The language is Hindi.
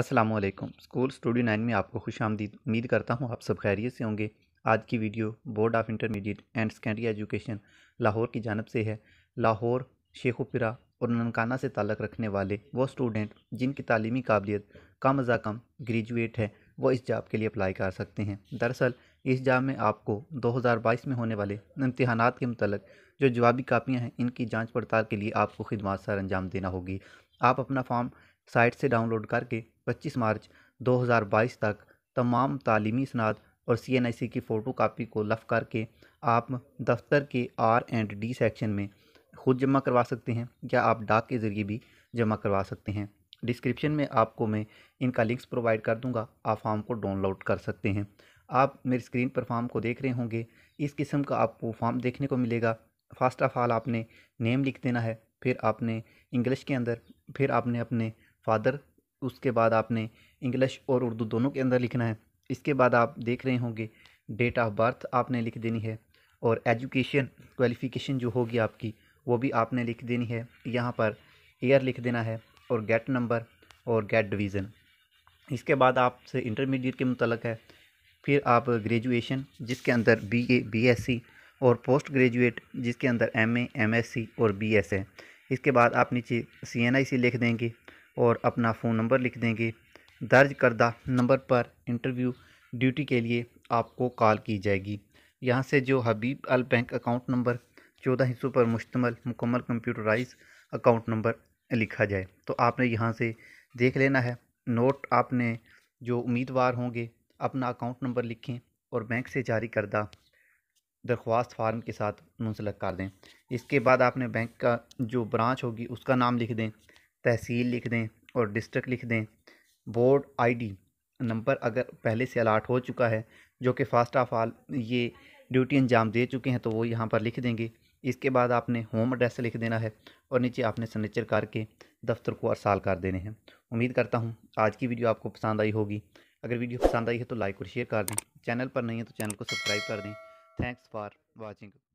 अस्सलाम वालेकुम स्कूल स्टूडियो नाइन में आपको खुश आमदी उम्मीद करता हूँ आप सब खैरियत से होंगे आज की video board of intermediate and secondary education Lahore की जानब से है लाहौर शेखुपिरा और ननकाना से ताल्लक़ रखने वाले वो स्टूडेंट जिनकी तालीमी काबिलियत कम अज़ा कम ग्रेजुएट है वो इस जॉब के लिए अप्लाई कर सकते हैं दरअसल इस जॉब में आपको 2022 में होने वाले इम्तहान के मतलब जो जवाबी कापियाँ हैं इनकी जांच पड़ताल के लिए आपको खदमात सर अंजाम देना होगी आप अपना फॉर्म साइट से डाउनलोड करके 25 मार्च 2022 तक तमाम तालीमी सनाद और सी की फ़ोटो कापी को लफ करके आप दफ्तर के आर एंड डी सेक्शन में खुद जमा करवा सकते हैं या आप डाक के ज़रिए भी जमा करवा सकते हैं डिस्क्रिप्शन में आपको मैं इनका लिंक्स प्रोवाइड कर दूंगा आप फॉर्म को डाउनलोड कर सकते हैं आप मेरी स्क्रीन पर फॉर्म को देख रहे होंगे इस किस्म का आपको फॉर्म देखने को मिलेगा फर्स्ट ऑफ ऑल आपने नेम लिख देना है फिर आपने इंग्लिश के अंदर फिर आपने अपने फादर उसके बाद आपने इंग्लिश और उर्दू दोनों के अंदर लिखना है इसके बाद आप देख रहे होंगे डेट ऑफ बर्थ आपने लिख देनी है और एजुकेशन क्वालिफ़िकेशन जो होगी आपकी वो भी आपने लिख देनी है यहाँ पर ईयर लिख देना है और गेट नंबर और गेट डिवीज़न इसके बाद आपसे इंटरमीडिएट के मतलब है फिर आप ग्रेजुएशन जिसके अंदर B A B S C और पोस्ट ग्रेजुएट जिसके अंदर M A M S C और बी एस है इसके बाद आप नीचे सी एन आई सी लिख देंगे और अपना फ़ोन नंबर लिख देंगे दर्ज करदा नंबर पर इंटरव्यू ड्यूटी के लिए आपको कॉल की जाएगी यहाँ से जो Habib Al bank account number चौदह हिस्सों पर मुश्तमल मुकम्मल कंप्यूटराइज अकाउंट नंबर लिखा जाए तो आपने यहाँ से देख लेना है नोट आपने जो उम्मीदवार होंगे अपना अकाउंट नंबर लिखें और बैंक से जारी करदा दरख्वास्त फार्म के साथ मुंसलक कर दें इसके बाद आपने बैंक का जो ब्रांच होगी उसका नाम लिख दें तहसील लिख दें और डिस्ट्रिक्ट लिख दें बोर्ड आईडी नंबर अगर पहले से अलाट हो चुका है जो कि फ़ास्ट ऑफ आल ये ड्यूटी अंजाम दे चुके हैं तो वो यहाँ पर लिख देंगे इसके बाद आपने होम एड्रेस लिख देना है और नीचे आपने सिग्नेचर करके दफ्तर को अरसाल कर देने हैं उम्मीद करता हूँ आज की वीडियो आपको पसंद आई होगी अगर वीडियो पसंद आई है तो लाइक और शेयर कर दें चैनल पर नहीं है तो चैनल को सब्सक्राइब कर दें थैंक्स फॉर वॉचिंग